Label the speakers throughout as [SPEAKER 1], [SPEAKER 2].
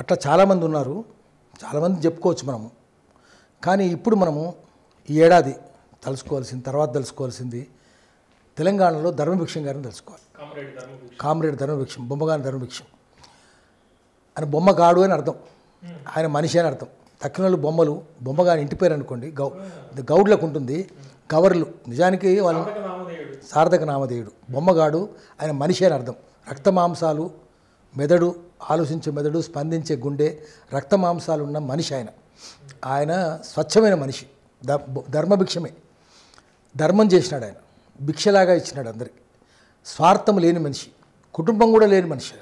[SPEAKER 1] అట్లా చాలామంది ఉన్నారు చాలామంది చెప్పుకోవచ్చు మనము కానీ ఇప్పుడు మనము ఈ ఏడాది తలుసుకోవాల్సింది తర్వాత తెలుసుకోవాల్సింది తెలంగాణలో ధర్మభిక్షం గారిని తెలుసుకోవాలి కామ్రేడ్ ధర్మభిక్షం బొమ్మగాని ధర్మభిక్షం ఆయన బొమ్మగాడు అని అర్థం ఆయన మనిషి అని అర్థం తక్కినోళ్ళు బొమ్మలు బొమ్మగాని ఇంటి పేరు అనుకోండి గౌ గౌడ్లకు ఉంటుంది గవర్లు నిజానికి వాళ్ళు సార్థక నామధేయుడు బొమ్మగాడు ఆయన మనిషి అని అర్థం రక్తమాంసాలు మెదడు ఆలోచించే మెదడు స్పందించే గుండె రక్త మనిషి ఆయన ఆయన స్వచ్ఛమైన మనిషి ధర్మభిక్షమే ధర్మం చేసినాడు ఆయన భిక్షలాగా ఇచ్చినాడు అందరికి స్వార్థం లేని మనిషి కుటుంబం కూడా లేని మనిషి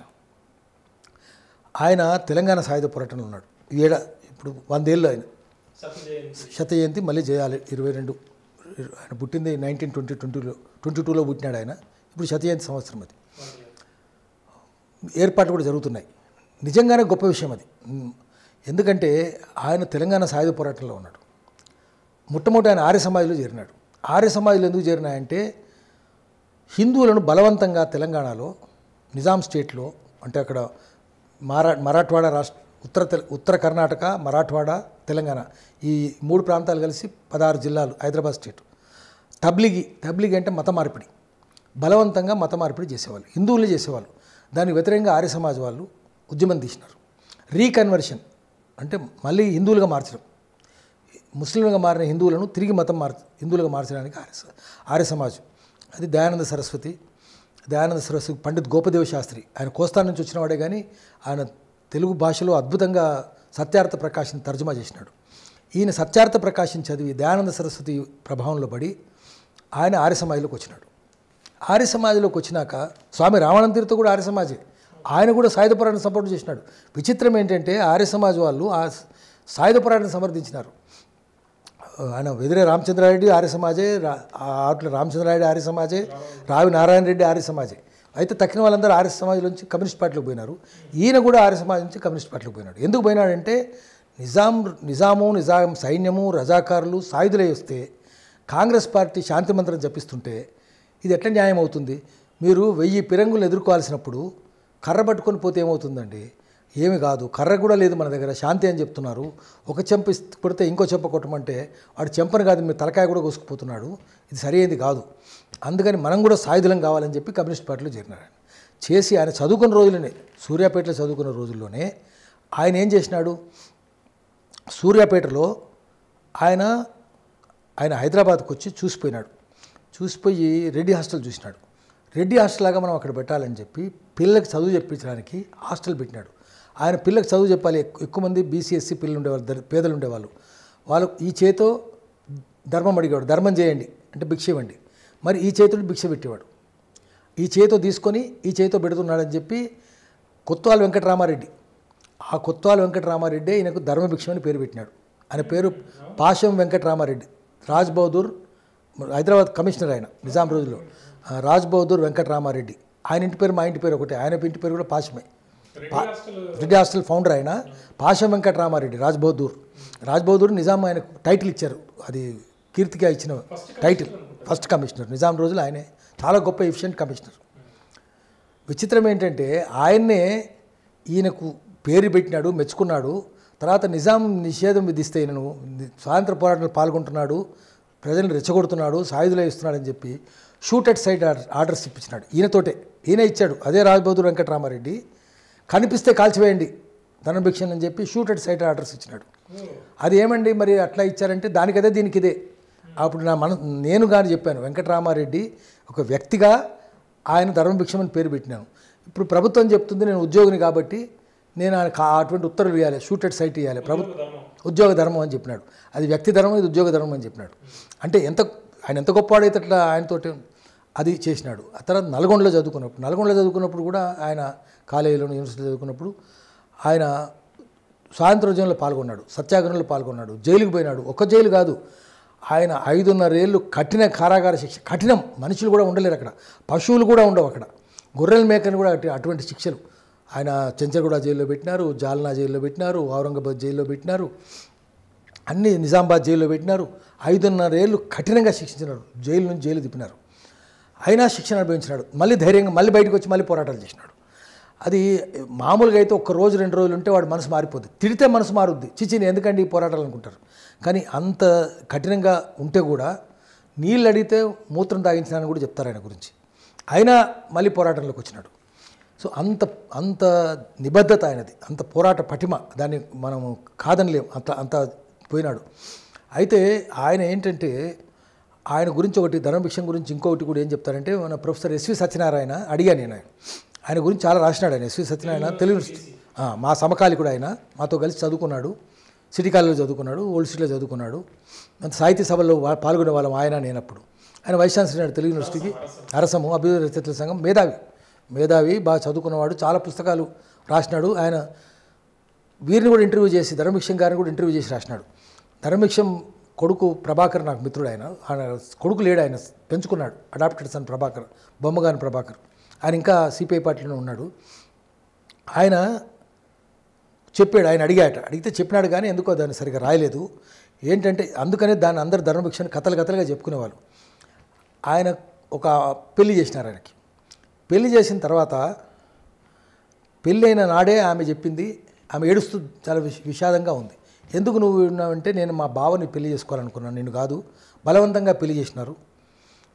[SPEAKER 1] ఆయన తెలంగాణ సాయుధ పోరాటంలో ఉన్నాడు ఏడ ఇప్పుడు వందేళ్ళు ఆయన శత జయంతి మళ్ళీ చేయాలి ఇరవై రెండు ఆయన పుట్టింది నైన్టీన్ ట్వంటీ ట్వంటీలో ట్వంటీ టూలో పుట్టినాడు ఆయన ఇప్పుడు శత జయంతి సంవత్సరం అది ఏర్పాట్లు కూడా జరుగుతున్నాయి నిజంగానే గొప్ప విషయం అది ఎందుకంటే ఆయన తెలంగాణ సాయుధ పోరాటంలో ఉన్నాడు మొట్టమొదటి ఆయన ఆర్య సమాజంలో చేరినాడు ఆర్య సమాజంలో ఎందుకు చేరినాయంటే హిందువులను బలవంతంగా తెలంగాణలో నిజాం స్టేట్లో అంటే అక్కడ మరా మరాఠ్వాడ రాష్ట్ర ఉత్తర ఉత్తర కర్ణాటక మరాఠ్వాడ తెలంగాణ ఈ మూడు ప్రాంతాలు కలిసి పదహారు జిల్లాలు హైదరాబాద్ స్టేట్ తబ్లిగి తబ్లిగి అంటే మత మార్పిడి బలవంతంగా మత మార్పిడి చేసేవాళ్ళు హిందువులు చేసేవాళ్ళు దానికి వ్యతిరేకంగా ఆర్య సమాజ్ వాళ్ళు ఉద్యమం తీసినారు రీకన్వర్షన్ అంటే మళ్ళీ హిందువులుగా మార్చడం ముస్లింలుగా మారిన హిందువులను తిరిగి మతం మార్చ హిందువులుగా మార్చడానికి ఆర్య ఆర్య సమాజం అది దయానంద సరస్వతి దయానంద సరస్వతి పండిత్ గోపదేవ శాస్త్రి ఆయన కోస్తా నుంచి వచ్చినవాడే కానీ ఆయన తెలుగు భాషలో అద్భుతంగా సత్యార్థ ప్రకాశం తర్జుమా చేసినాడు ఈయన సత్యార్థ ప్రకాశం చదివి దయానంద సరస్వతి ప్రభావంలో పడి ఆయన ఆర్య సమాజంలోకి వచ్చినాడు ఆర్య సమాజంలోకి వచ్చినాక స్వామి తీర్థ కూడా ఆర్య సమాజే ఆయన కూడా సాయుధపురాన్ని సపోర్ట్ చేసినాడు విచిత్రం ఏంటంటే ఆర్య సమాజ్ వాళ్ళు ఆ సాయుధ సాయుధపురాన్ని సమర్థించినారు ఆయన వెదిరే రామచంద్రారెడ్డి ఆర్య సమాజే ఆట్ల రామచంద్రారెడ్డి ఆర్య సమాజే రావి నారాయణ రెడ్డి ఆర్య సమాజే అయితే తక్కిన వాళ్ళందరూ ఆర్య సమాజం నుంచి కమ్యూనిస్ట్ పార్టీలో పోయినారు ఈయన కూడా ఆర్య సమాజం నుంచి కమ్యూనిస్ట్ పార్టీలో పోయినాడు ఎందుకు పోయినాడంటే నిజాం నిజాము నిజాం సైన్యము రజాకారులు సాయుధులై వస్తే కాంగ్రెస్ పార్టీ శాంతి మంత్రం జపిస్తుంటే ఇది ఎట్లా న్యాయం అవుతుంది మీరు వెయ్యి పిరంగులను ఎదుర్కోవాల్సినప్పుడు కర్ర పట్టుకొని పోతే ఏమవుతుందండి ఏమి కాదు కర్ర కూడా లేదు మన దగ్గర శాంతి అని చెప్తున్నారు ఒక చెంప కొడితే ఇంకో చెంప కొట్టమంటే వాడు చెంపను కాదు మీరు తలకాయ కూడా కోసుకుపోతున్నాడు ఇది సరైనది కాదు అందుకని మనం కూడా సాయుధులం కావాలని చెప్పి కమ్యూనిస్ట్ పార్టీలో చేరినారు చేసి ఆయన చదువుకున్న రోజులనే సూర్యాపేటలో చదువుకున్న రోజుల్లోనే ఆయన ఏం చేసినాడు సూర్యాపేటలో ఆయన ఆయన హైదరాబాద్కు వచ్చి చూసిపోయినాడు చూసిపోయి రెడ్డి హాస్టల్ చూసినాడు రెడ్డి హాస్టల్ లాగా మనం అక్కడ పెట్టాలని చెప్పి పిల్లలకు చదువు చెప్పించడానికి హాస్టల్ పెట్టినాడు ఆయన పిల్లలకు చదువు చెప్పాలి ఎక్కువ మంది బీసీఎస్సీ e పిల్లలు ఉండేవాళ్ళు పేదలు ఉండేవాళ్ళు వాళ్ళు ఈ చేతో ధర్మం అడిగేవాడు ధర్మం చేయండి అంటే భిక్ష ఇవ్వండి మరి ఈ చేతులు భిక్ష పెట్టేవాడు ఈ చేతో తీసుకొని ఈ చేతో పెడుతున్నాడని చెప్పి కొత్తవాళ్ళ వెంకటరామారెడ్డి ఆ కొత్తవాళ్ళ వెంకటరామారెడ్డి ఈయనకు ధర్మభిక్షం అని పేరు పెట్టినాడు ఆయన పేరు పాశం వెంకటరామారెడ్డి రాజ్ బహదూర్ హైదరాబాద్ కమిషనర్ ఆయన నిజాం రోజుల్లో రాజ్ బహదూర్ వెంకటరామారెడ్డి ఆయన ఇంటి పేరు మా ఇంటి పేరు ఒకటి ఆయన ఇంటి పేరు కూడా పాశమే రెడ్డి హాస్టల్ ఫౌండర్ ఆయన పాశం వెంకటరామారెడ్డి రాజ్ బహదూర్ రాజ్ బహదూర్ నిజాం ఆయన టైటిల్ ఇచ్చారు అది కీర్తిగా ఇచ్చిన టైటిల్ ఫస్ట్ కమిషనర్ నిజాం రోజులు ఆయనే చాలా గొప్ప ఎఫిషియెంట్ కమిషనర్ విచిత్రం ఏంటంటే ఆయన్నే ఈయనకు పేరు పెట్టినాడు మెచ్చుకున్నాడు తర్వాత నిజాం నిషేధం విధిస్తే ఈయనను స్వాతంత్ర పోరాటంలో పాల్గొంటున్నాడు ప్రజలను రెచ్చగొడుతున్నాడు సాయుధులే ఇస్తున్నాడని చెప్పి షూట్ అట్ సైడ్ ఆర్డర్స్ ఇప్పించినాడు ఈయనతోటే ఈయన ఇచ్చాడు అదే రాజబోధు వెంకటరామారెడ్డి కనిపిస్తే కాల్చివేయండి ధనభిక్షణ అని చెప్పి షూట్ అట్ సైట్ ఆర్డర్స్ ఇచ్చినాడు అది ఏమండి మరి అట్లా ఇచ్చారంటే దానికదే దీనికి ఇదే అప్పుడు నా మన నేను కానీ చెప్పాను వెంకటరామారెడ్డి ఒక వ్యక్తిగా ఆయన ధర్మభిక్షం అని పేరు పెట్టినాను ఇప్పుడు ప్రభుత్వం చెప్తుంది నేను ఉద్యోగిని కాబట్టి నేను అటువంటి ఉత్తర్వులు ఇవ్వాలి షూట్ సైట్ ఇవ్వాలి ప్రభుత్వం ఉద్యోగ ధర్మం అని చెప్పినాడు అది వ్యక్తి ధర్మం ఇది ఉద్యోగ ధర్మం అని చెప్పినాడు అంటే ఎంత ఆయన ఎంత గొప్పవాడైతే అట్లా ఆయనతోటి అది చేసినాడు ఆ తర్వాత నల్గొండలో చదువుకున్నప్పుడు నల్గొండలో చదువుకున్నప్పుడు కూడా ఆయన కాలేజీలో యూనివర్సిటీలో చదువుకున్నప్పుడు ఆయన ఉద్యమంలో పాల్గొన్నాడు సత్యాగ్రహంలో పాల్గొన్నాడు జైలుకు పోయినాడు ఒక్క జైలు కాదు ఆయన ఐదున్నరేళ్ళు కఠిన కారాగార శిక్ష కఠినం మనుషులు కూడా ఉండలేరు అక్కడ పశువులు కూడా ఉండవు అక్కడ గొర్రెల మేకని కూడా అటువంటి శిక్షలు ఆయన చెంచగూడ జైల్లో పెట్టినారు జాలనా జైల్లో పెట్టినారు ఔరంగాబాద్ జైల్లో పెట్టినారు అన్ని నిజామాబాద్ జైల్లో పెట్టినారు ఐదున్నర ఏళ్ళు కఠినంగా శిక్షించినారు జైలు నుంచి జైలు తిప్పినారు అయినా శిక్షణ అనుభవించినాడు మళ్ళీ ధైర్యంగా మళ్ళీ బయటకు వచ్చి మళ్ళీ పోరాటాలు చేసినాడు అది మామూలుగా అయితే ఒక రోజు రెండు రోజులు ఉంటే వాడు మనసు మారిపోద్ది తిడితే మనసు మారుద్ది చిచిని ఎందుకంటే ఈ పోరాటాలు అనుకుంటారు కానీ అంత కఠినంగా ఉంటే కూడా నీళ్ళు అడిగితే మూత్రం తాగించినానని కూడా చెప్తారు ఆయన గురించి అయినా మళ్ళీ పోరాటంలోకి వచ్చినాడు సో అంత అంత నిబద్ధత ఆయనది అంత పోరాట పటిమ దాన్ని కాదని కాదనలేము అంత అంత పోయినాడు అయితే ఆయన ఏంటంటే ఆయన గురించి ఒకటి ధర్మభిక్షం గురించి ఇంకొకటి కూడా ఏం చెప్తారంటే మన ప్రొఫెసర్ ఎస్వి సత్యనారాయణ అడిగాను నేను ఆయన ఆయన గురించి చాలా రాసినాడు ఆయన ఎస్వి సత్యనారాయణ తెలుగు మా సమకాలికుడు ఆయన మాతో కలిసి చదువుకున్నాడు సిటీ కాలేజ్లో చదువుకున్నాడు ఓల్డ్ సిటీలో చదువుకున్నాడు సాహిత్య సభలో పాల్గొనే వాళ్ళం ఆయన నేనప్పుడు ఆయన వైస్ ఛాన్సలర్ తెలుగు యూనివర్సిటీకి అరసము అభివృద్ధి రచయితల సంఘం మేధావి మేధావి బాగా చదువుకున్నవాడు చాలా పుస్తకాలు రాసినాడు ఆయన వీరిని కూడా ఇంటర్వ్యూ చేసి ధర్మిక్షం గారిని కూడా ఇంటర్వ్యూ చేసి రాసినాడు ధర్మిక్షం కొడుకు ప్రభాకర్ నాకు మిత్రుడు ఆయన ఆయన కొడుకు లేడు ఆయన పెంచుకున్నాడు అడాప్టెడ్ సన్ ప్రభాకర్ బొమ్మగాని ప్రభాకర్ ఆయన ఇంకా సిపిఐ పార్టీలో ఉన్నాడు ఆయన చెప్పాడు ఆయన అడిగాట అడిగితే చెప్పినాడు కానీ ఎందుకో దాన్ని సరిగా రాయలేదు ఏంటంటే అందుకనే దాన్ని అందరు ధర్మభిక్షని కథలు కథలుగా చెప్పుకునేవాళ్ళు ఆయన ఒక పెళ్లి చేసినారు ఆయనకి పెళ్లి చేసిన తర్వాత పెళ్ళైన నాడే ఆమె చెప్పింది ఆమె ఏడుస్తూ చాలా విష విషాదంగా ఉంది ఎందుకు నువ్వు ఉన్నావంటే నేను మా బావని పెళ్లి చేసుకోవాలనుకున్నాను నేను కాదు బలవంతంగా పెళ్లి చేసినారు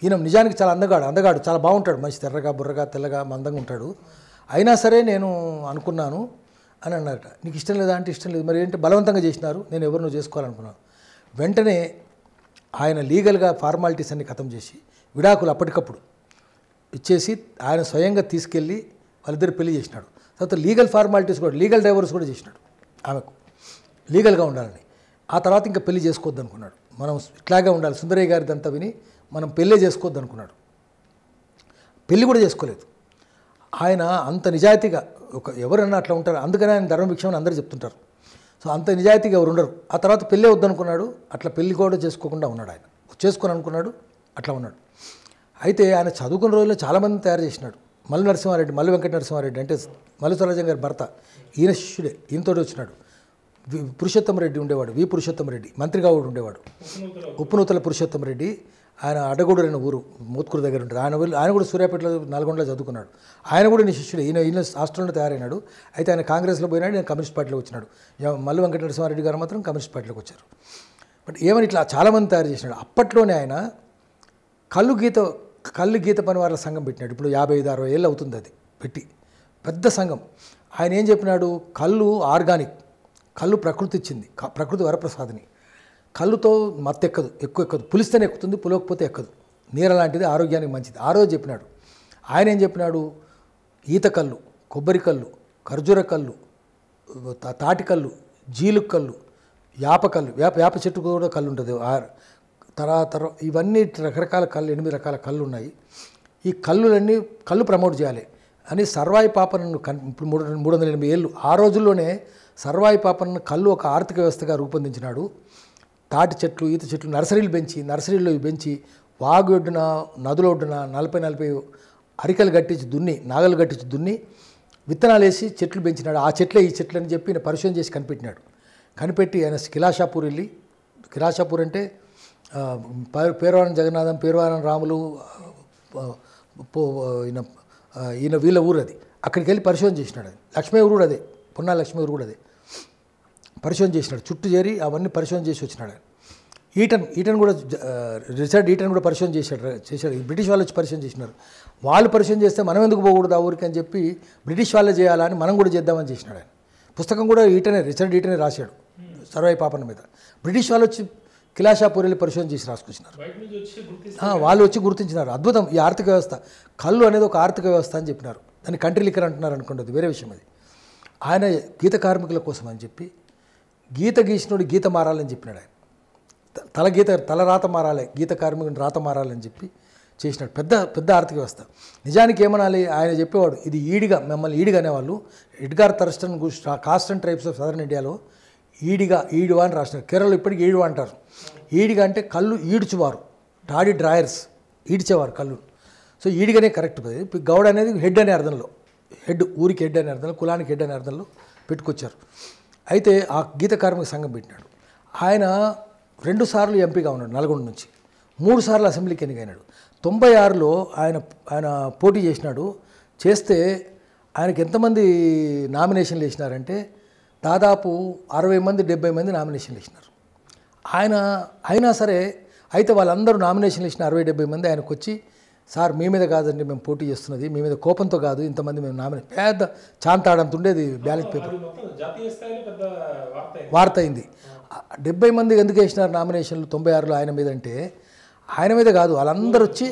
[SPEAKER 1] ఈయన నిజానికి చాలా అందగాడు అందగాడు చాలా బాగుంటాడు మంచి తెర్రగా బుర్రగా తెల్లగా మందంగా ఉంటాడు అయినా సరే నేను అనుకున్నాను అని అన్నారట నీకు ఇష్టం లేదా అంటే ఇష్టం లేదు మరి ఏంటి బలవంతంగా చేసినారు నేను ఎవరినో చేసుకోవాలనుకున్నాను వెంటనే ఆయన లీగల్గా ఫార్మాలిటీస్ అన్ని ఖతం చేసి విడాకులు అప్పటికప్పుడు ఇచ్చేసి ఆయన స్వయంగా తీసుకెళ్ళి వాళ్ళిద్దరు పెళ్లి చేసినాడు తర్వాత లీగల్ ఫార్మాలిటీస్ కూడా లీగల్ డైవర్స్ కూడా చేసినాడు ఆమెకు లీగల్గా ఉండాలని ఆ తర్వాత ఇంకా పెళ్లి చేసుకోవద్దు అనుకున్నాడు మనం ఇట్లాగే ఉండాలి సుందరయ్య గారిదంతా విని మనం పెళ్ళే చేసుకోవద్దు అనుకున్నాడు పెళ్ళి కూడా చేసుకోలేదు ఆయన అంత నిజాయితీగా ఒక ఎవరన్నా అట్లా ఉంటారు అందుకనే ఆయన ధర్మభిక్షం అని అందరూ చెప్తుంటారు సో అంత నిజాయితీగా ఎవరు ఉండరు ఆ తర్వాత పెళ్ళే వద్దనుకున్నాడు అట్లా పెళ్ళి కూడా చేసుకోకుండా ఉన్నాడు ఆయన చేసుకొని అనుకున్నాడు అట్లా ఉన్నాడు అయితే ఆయన చదువుకున్న రోజుల్లో చాలామంది తయారు చేసినాడు మల్లు నరసింహారెడ్డి మల్లు వెంకట నరసింహారెడ్డి అంటే మల్లు స్వరాజం గారి భర్త ఈయన శిష్యుడే ఈయనతోటి వచ్చినాడు పురుషోత్తం రెడ్డి ఉండేవాడు వి పురుషోత్తం రెడ్డి మంత్రిగా కూడా ఉండేవాడు ఉప్పునూతల పురుషోత్తం రెడ్డి ఆయన అడగూడు అనే ఊరు మూత్కూరు దగ్గర ఉంటారు ఆయన ఆయన కూడా సూర్యాపేటలో నల్గొండలో చదువుకున్నాడు ఆయన కూడా నీ శిష్యుడు ఈయన ఈయన హాస్టల్లో తయారైనాడు అయితే ఆయన కాంగ్రెస్లో పోయినాడు నేను కమ్యూనిస్ట్ పార్టీలో వచ్చినాడు మల్లు వెంకట నరసింహారెడ్డి గారు మాత్రం కమ్యూనిస్ట్ పార్టీలోకి వచ్చారు బట్ ఏమని ఇట్లా చాలామంది తయారు చేసినాడు అప్పట్లోనే ఆయన కళ్ళు గీత కళ్ళు గీత పనివారుల సంఘం పెట్టినాడు ఇప్పుడు యాభై ఐదు అరవై ఏళ్ళు అవుతుంది అది పెట్టి పెద్ద సంఘం ఆయన ఏం చెప్పినాడు కళ్ళు ఆర్గానిక్ కళ్ళు ప్రకృతి ఇచ్చింది ప్రకృతి వరప్రసాదిని కళ్ళుతో మత్తెక్కదు ఎక్కువ ఎక్కదు పులిస్తేనే ఎక్కుతుంది పులకపోతే ఎక్కదు నీర లాంటిది ఆరోగ్యానికి మంచిది ఆ రోజు చెప్పినాడు ఆయన ఏం చెప్పినాడు ఈత కళ్ళు కొబ్బరి కళ్ళు ఖర్జూర కళ్ళు తాటి కళ్ళు జీలుకళ్ళు యాప కళ్ళు వేప వేప చెట్టు కూడా కళ్ళు ఉంటుంది తరాతరం ఇవన్నీ రకరకాల కళ్ళు ఎనిమిది రకాల కళ్ళు ఉన్నాయి ఈ కళ్ళులన్నీ కళ్ళు ప్రమోట్ చేయాలి అని సర్వాయి పాపనను ఇప్పుడు మూడు మూడు వందల ఎనభై ఏళ్ళు ఆ రోజుల్లోనే సర్వాయి పాపనను కళ్ళు ఒక ఆర్థిక వ్యవస్థగా రూపొందించినాడు తాటి చెట్లు ఈత చెట్లు నర్సరీలు పెంచి నర్సరీలో పెంచి వాగు ఒడ్డున నదుల ఒడ్డున నలభై నలభై అరికలు కట్టించి దున్ని నాగలు కట్టించి దున్ని విత్తనాలు వేసి చెట్లు పెంచినాడు ఆ చెట్లే ఈ చెట్లు అని చెప్పి పరిశోధన చేసి కనిపెట్టినాడు కనిపెట్టి ఆయన కిలాషాపూర్ వెళ్ళి కిలాషాపూర్ అంటే పేరవారం జగన్నాథం పేరువారం రాములు ఈయన ఈయన వీళ్ళ ఊరు అది అక్కడికి వెళ్ళి పరిశోధన చేసినాడు లక్ష్మీ ఊరు కూడా అదే పున్నా లక్ష్మీ ఊరు కూడా అదే పరిశోధన చేసినాడు చుట్టూ చేరి అవన్నీ పరిశోధన చేసి వచ్చినాడు ఈటన్ ఈటన్ కూడా రిసార్ట్ ఈటన్ కూడా పరిశోధన చేశాడు చేశాడు బ్రిటిష్ వాళ్ళు వచ్చి పరిశోధన చేసినారు వాళ్ళు పరిశోధన చేస్తే మనం ఎందుకు పోకూడదు ఆ ఊరికి అని చెప్పి బ్రిటిష్ వాళ్ళే చేయాలని మనం కూడా చేద్దామని చేసినాడు ఆయన పుస్తకం కూడా ఈటనే రిసార్ట్ ఈటనే రాశాడు సర్వై పాపన మీద బ్రిటిష్ వాళ్ళు వచ్చి కిలాషాపూరిలో పరిశోధన చేసి రాసుకొచ్చినారు వాళ్ళు వచ్చి గుర్తించినారు అద్భుతం ఈ ఆర్థిక వ్యవస్థ కళ్ళు అనేది ఒక ఆర్థిక వ్యవస్థ అని చెప్పినారు దాన్ని కంట్రీ లిక్కర్ అంటున్నారు అనుకోండి అది వేరే విషయం అది ఆయన గీత కార్మికుల కోసం అని చెప్పి గీత గీసినోడు గీత మారాలని చెప్పినాడు ఆయన తల గీత తల రాత మారాలి గీత కార్మికుని రాత మారాలని చెప్పి చేసినాడు పెద్ద పెద్ద ఆర్థిక వ్యవస్థ నిజానికి ఏమనాలి ఆయన చెప్పేవాడు ఇది ఈడిగా మిమ్మల్ని ఈడిగా అనేవాళ్ళు Edgar Thurston caste tribes of southern ఇండియాలో ఈడిగా ఈడువా అని రాసినారు కేరళలో ఇప్పటికీ ఈడువా అంటారు ఈడిగా అంటే కళ్ళు ఈడ్చువారు డాడీ డ్రాయర్స్ ఈడ్చేవారు కళ్ళు సో ఈడిగానే కరెక్ట్ గౌడ్ అనేది హెడ్ అనే అర్థంలో హెడ్ ఊరికి హెడ్ అనే అర్థంలో కులానికి హెడ్ అనే అర్థంలో పెట్టుకొచ్చారు అయితే ఆ గీత కార్మిక సంఘం పెట్టినాడు ఆయన రెండుసార్లు ఎంపీగా ఉన్నాడు నల్గొండ నుంచి మూడు సార్లు అసెంబ్లీకి ఎన్నికైనాడు తొంభై ఆరులో ఆయన ఆయన పోటీ చేసినాడు చేస్తే ఆయనకి ఎంతమంది నామినేషన్లు వేసినారంటే దాదాపు అరవై మంది డెబ్బై మంది నామినేషన్లు ఇచ్చినారు ఆయన అయినా సరే అయితే వాళ్ళందరూ నామినేషన్లు ఇచ్చిన అరవై డెబ్బై మంది ఆయనకు వచ్చి సార్ మీ మీద కాదండి మేము పోటీ చేస్తున్నది మీ మీద కోపంతో కాదు ఇంతమంది మేము నామినే పెద్ద ఉండేది బ్యాలెట్ పేపర్ వార్త అయింది డెబ్బై మంది ఎందుకు వేసినారు నామినేషన్లు తొంభై ఆరులో ఆయన మీద అంటే ఆయన మీద కాదు వాళ్ళందరూ వచ్చి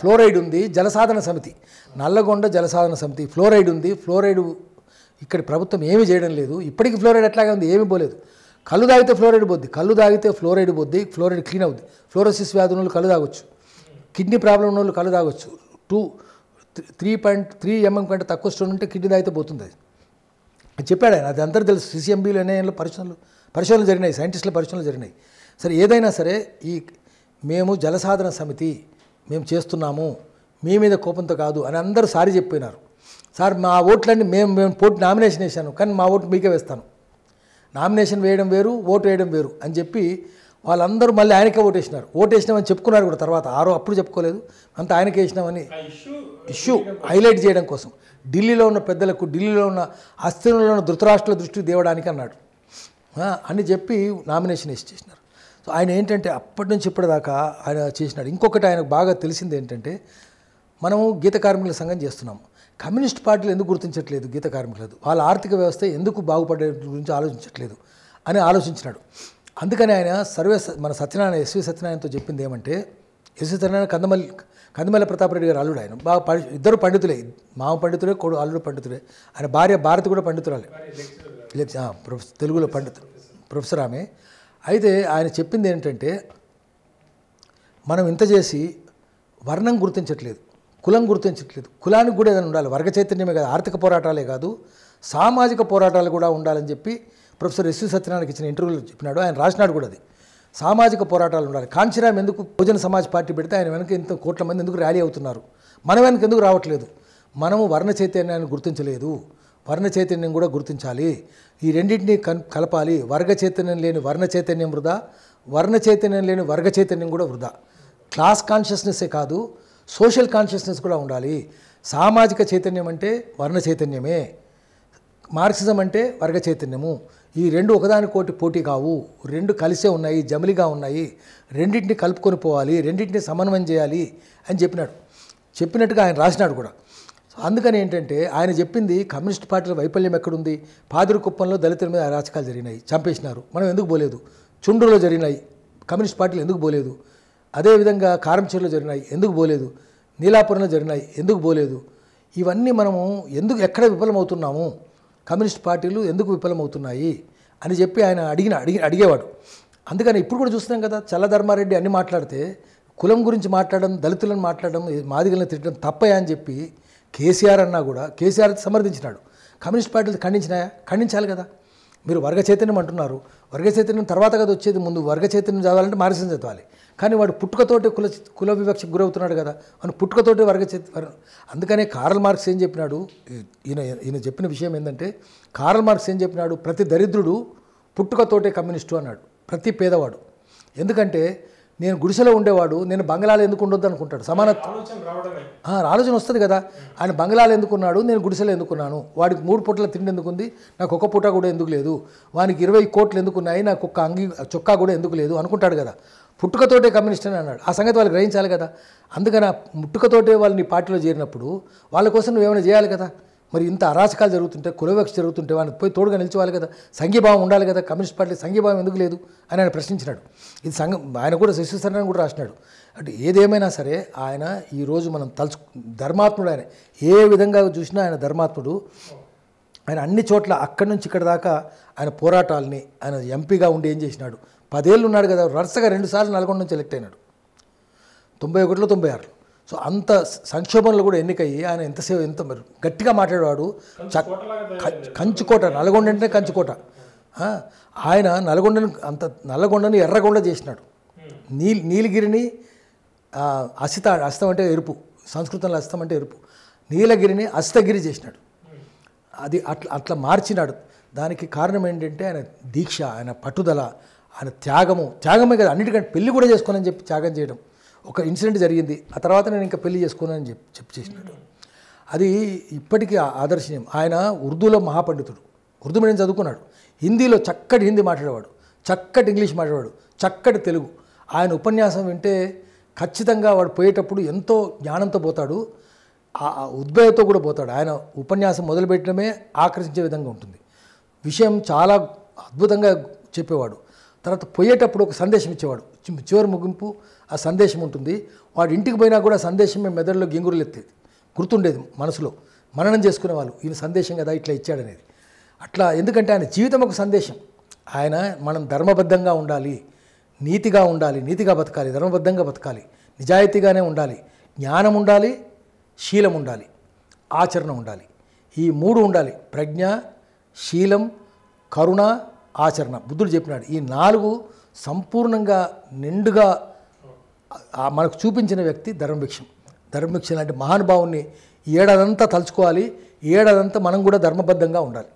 [SPEAKER 1] ఫ్లోరైడ్ ఉంది జలసాధన సమితి నల్లగొండ జలసాధన సమితి ఫ్లోరైడ్ ఉంది ఫ్లోరైడ్ ఇక్కడ ప్రభుత్వం ఏమి చేయడం లేదు ఇప్పటికీ ఫ్లోరైడ్ ఎట్లాగే ఉంది ఏమీ పోలేదు కళ్ళు తాగితే ఫ్లోరైడ్ పోద్ది కళ్ళు తాగితే ఫ్లోరైడ్ పోద్ది ఫ్లోరైడ్ క్లీన్ అవుద్ది ఫ్లోరోసిస్ వ్యాధి ఉన్న కళ్ళు తాగొచ్చు కిడ్నీ ప్రాబ్లం ఉన్న కళ్ళు తాగొచ్చు two three point three MM కంటే తక్కువ స్టోన్ ఉంటే కిడ్నీ తాగితే పోతుంది అది చెప్పాడు ఆయన అది అందరూ తెలుసు సిసిఎంబీలు ఎన్ఐఎన్లో పరిశోధనలు పరిశోధనలు జరిగినాయి సైంటిస్టుల పరిశోధనలు జరిగినాయి సరే ఏదైనా సరే ఈ మేము జలసాధన సమితి మేము చేస్తున్నాము మీ మీద కోపంతో కాదు అని అందరూ సారి చెప్పినారు సార్ మా ఓట్లన్నీ మేము మేము పోటీ నామినేషన్ వేసాను కానీ మా ఓటు మీకే వేస్తాను నామినేషన్ వేయడం వేరు ఓటు వేయడం వేరు అని చెప్పి వాళ్ళందరూ మళ్ళీ ఆయనకే ఓటేసినారు ఓటేసినామని చెప్పుకున్నారు కూడా తర్వాత ఆరో అప్పుడు చెప్పుకోలేదు అంత ఆయనకే వేసినామని ఇష్యూ హైలైట్ చేయడం కోసం ఢిల్లీలో ఉన్న పెద్దలకు ఢిల్లీలో ఉన్న అస్థిరంలో ఉన్న ధృతరాష్ట్రుల దృష్టికి దేవడానికి అన్నాడు అని చెప్పి నామినేషన్ వేసి చేసినారు సో ఆయన ఏంటంటే అప్పటి నుంచి ఇప్పటిదాకా ఆయన చేసినాడు ఇంకొకటి ఆయనకు బాగా తెలిసింది ఏంటంటే మనము గీత కార్మికుల సంఘం చేస్తున్నాము కమ్యూనిస్ట్ పార్టీలు ఎందుకు గుర్తించట్లేదు గీత కార్మికులు వాళ్ళ ఆర్థిక వ్యవస్థ ఎందుకు బాగుపడే గురించి ఆలోచించట్లేదు అని ఆలోచించినాడు అందుకని ఆయన సర్వే మన సత్యనారాయణ ఎస్వి సత్యనారాయణతో చెప్పింది ఏమంటే ఎస్వి సత్యనారాయణ కందమల్లి కందమల్లి రెడ్డి గారు అల్లుడు ఆయన బాగా పండి ఇద్దరు పండితులే మామ పండితులే కొడు అల్లుడు పండితులే ఆయన భార్య భారతి కూడా పండితురాలే తెలుగులో పండితు ప్రొఫెసర్ ఆమె అయితే ఆయన చెప్పింది ఏంటంటే మనం ఇంత చేసి వర్ణం గుర్తించట్లేదు కులం గుర్తించట్లేదు కులానికి కూడా ఏదైనా ఉండాలి వర్గ చైతన్యమే కాదు ఆర్థిక పోరాటాలే కాదు సామాజిక పోరాటాలు కూడా ఉండాలని చెప్పి ప్రొఫెసర్ ఎస్వి సత్యనారాయణకి ఇచ్చిన ఇంటర్వ్యూలో చెప్పినాడు ఆయన రాసినాడు కూడా అది సామాజిక పోరాటాలు ఉండాలి కాంచీరామ్ ఎందుకు బహుజన సమాజ్ పార్టీ పెడితే ఆయన వెనక ఇంత కోట్ల మంది ఎందుకు ర్యాలీ అవుతున్నారు మన వెనక ఎందుకు రావట్లేదు మనము వర్ణ చైతన్యాన్ని గుర్తించలేదు వర్ణ చైతన్యం కూడా గుర్తించాలి ఈ రెండింటిని కలపాలి వర్గ చైతన్యం లేని వర్ణ చైతన్యం వృధా వర్ణ చైతన్యం లేని వర్గ చైతన్యం కూడా వృధా క్లాస్ కాన్షియస్నెస్సే కాదు సోషల్ కాన్షియస్నెస్ కూడా ఉండాలి సామాజిక చైతన్యం అంటే వర్ణ చైతన్యమే మార్క్సిజం అంటే వర్గ చైతన్యము ఈ రెండు ఒకదానికోటి పోటీ కావు రెండు కలిసే ఉన్నాయి జమిలిగా ఉన్నాయి రెండింటిని కలుపుకొని పోవాలి రెండింటిని సమన్వయం చేయాలి అని చెప్పినాడు చెప్పినట్టుగా ఆయన రాసినాడు కూడా అందుకని ఏంటంటే ఆయన చెప్పింది కమ్యూనిస్ట్ పార్టీల వైఫల్యం ఎక్కడుంది పాదిరికుప్పంలో దళితుల మీద అరాచకాలు జరిగినాయి చంపేసినారు మనం ఎందుకు పోలేదు చుండ్రులో జరిగినాయి కమ్యూనిస్ట్ పార్టీలు ఎందుకు పోలేదు అదేవిధంగా కారంచేరులో జరిగినాయి ఎందుకు పోలేదు నీలాపురంలో జరిగినాయి ఎందుకు పోలేదు ఇవన్నీ మనము ఎందుకు ఎక్కడ విఫలమవుతున్నాము కమ్యూనిస్ట్ పార్టీలు ఎందుకు విఫలమవుతున్నాయి అని చెప్పి ఆయన అడిగిన అడిగి అడిగేవాడు అందుకని ఇప్పుడు కూడా చూస్తున్నాం కదా చల్లధర్మారెడ్డి అన్ని మాట్లాడితే కులం గురించి మాట్లాడడం దళితులను మాట్లాడడం మాదిగలను తిట్టడం తప్పయా అని చెప్పి కేసీఆర్ అన్నా కూడా కేసీఆర్ సమర్థించినాడు కమ్యూనిస్ట్ పార్టీలు ఖండించినాయా ఖండించాలి కదా మీరు వర్గ చైతన్యం అంటున్నారు వర్గ చైతన్యం తర్వాత కదా వచ్చేది ముందు వర్గ చైతన్యం చదవాలంటే మార్గం చదవాలి కానీ వాడు పుట్టుకతోటి కుల కుల వివక్షకు గురవుతున్నాడు కదా అని పుట్టుకతోటి వరగ అందుకనే కారల్ మార్క్స్ ఏం చెప్పినాడు ఈయన ఈయన చెప్పిన విషయం ఏంటంటే కారల్ మార్క్స్ ఏం చెప్పినాడు ప్రతి దరిద్రుడు పుట్టుకతోటే కమ్యూనిస్టు అన్నాడు ప్రతి పేదవాడు ఎందుకంటే నేను గుడిసెలో ఉండేవాడు నేను బంగ్లాలు ఎందుకు ఉండొద్దు అనుకుంటాడు సమానత్వం ఆలోచన వస్తుంది కదా ఆయన బంగ్లాలు ఎందుకున్నాడు నేను గుడిసెలో ఎందుకున్నాను వాడికి మూడు పూటల తిండి ఎందుకు ఉంది నాకు ఒక పూట కూడా ఎందుకు లేదు వానికి ఇరవై కోట్లు ఎందుకున్నాయి నాకు ఒక అంగి చొక్కా కూడా ఎందుకు లేదు అనుకుంటాడు కదా పుట్టుకతోటే కమ్యూనిస్ట్ అని అన్నాడు ఆ సంగతి వాళ్ళు గ్రహించాలి కదా అందుకని ఆ పుట్టుకతోటే వాళ్ళని పార్టీలో చేరినప్పుడు వాళ్ళ కోసం నువ్వేమైనా చేయాలి కదా మరి ఇంత అరాచకాలు జరుగుతుంటే కులవక్ష జరుగుతుంటే వాళ్ళకి పోయి తోడుగా నిలిచేవాలి కదా సంఘీభావం ఉండాలి కదా కమ్యూనిస్ట్ పార్టీ సంఘీభావం ఎందుకు లేదు అని ఆయన ప్రశ్నించినాడు ఇది సంఘం ఆయన కూడా శశిశరణ కూడా రాసినాడు అంటే ఏదేమైనా సరే ఆయన ఈరోజు మనం తలుచు ధర్మాత్ముడు ఆయన ఏ విధంగా చూసినా ఆయన ధర్మాత్ముడు ఆయన అన్ని చోట్ల అక్కడి నుంచి ఇక్కడ దాకా ఆయన పోరాటాలని ఆయన ఎంపీగా ఉండి ఏం చేసినాడు పదేళ్ళు ఉన్నాడు కదా వరుసగా రెండుసార్లు నల్గొండ నుంచి ఎలక్ట్ అయినాడు తొంభై ఒకటిలో తొంభై ఆరులో సో అంత సంక్షోభంలో కూడా ఎన్నికయ్యి ఆయన ఎంతసేపు ఎంత మరి గట్టిగా మాట్లాడేవాడు కంచుకోట నల్గొండ అంటే కంచుకోట ఆయన నల్గొండను అంత నల్గొండని ఎర్రగొండ చేసినాడు నీల్ నీలగిరిని అసిత అస్తం అంటే ఎరుపు సంస్కృతంలో అస్తం అంటే ఎరుపు నీలగిరిని అస్తగిరి చేసినాడు అది అట్లా అట్లా మార్చినాడు దానికి కారణం ఏంటంటే ఆయన దీక్ష ఆయన పట్టుదల ఆయన త్యాగము త్యాగమే కదా అన్నిటికంటే పెళ్ళి కూడా చేసుకోనని చెప్పి త్యాగం చేయడం ఒక ఇన్సిడెంట్ జరిగింది ఆ తర్వాత నేను ఇంకా పెళ్లి చేసుకున్నానని చెప్పి చెప్పి చేసినాడు అది ఇప్పటికీ ఆదర్శనీయం ఆయన ఉర్దూలో మహాపండితుడు ఉర్దూ మీడియం చదువుకున్నాడు హిందీలో చక్కటి హిందీ మాట్లాడేవాడు చక్కటి ఇంగ్లీష్ మాట్లాడేవాడు చక్కటి తెలుగు ఆయన ఉపన్యాసం వింటే ఖచ్చితంగా వాడు పోయేటప్పుడు ఎంతో జ్ఞానంతో పోతాడు ఆ ఉద్భయంతో కూడా పోతాడు ఆయన ఉపన్యాసం మొదలుపెట్టడమే ఆకర్షించే విధంగా ఉంటుంది విషయం చాలా అద్భుతంగా చెప్పేవాడు తర్వాత పోయేటప్పుడు ఒక సందేశం ఇచ్చేవాడు చివరి ముగింపు ఆ సందేశం ఉంటుంది వాడు ఇంటికి పోయినా కూడా మేము మెదడులో గింగురులు ఎత్తేది గుర్తుండేది మనసులో మననం చేసుకునే వాళ్ళు ఈయన సందేశం కదా ఇట్లా ఇచ్చాడనేది అట్లా ఎందుకంటే ఆయన జీవితం ఒక సందేశం ఆయన మనం ధర్మబద్ధంగా ఉండాలి నీతిగా ఉండాలి నీతిగా బతకాలి ధర్మబద్ధంగా బతకాలి నిజాయితీగానే ఉండాలి జ్ఞానం ఉండాలి శీలం ఉండాలి ఆచరణ ఉండాలి ఈ మూడు ఉండాలి ప్రజ్ఞ శీలం కరుణ ఆచరణ బుద్ధుడు చెప్పినాడు ఈ నాలుగు సంపూర్ణంగా నిండుగా మనకు చూపించిన వ్యక్తి ధర్మభిక్షం ధర్మభిక్ష లాంటి మహానుభావుని ఏడాదంతా తలుచుకోవాలి ఏడాదంతా మనం కూడా ధర్మబద్ధంగా ఉండాలి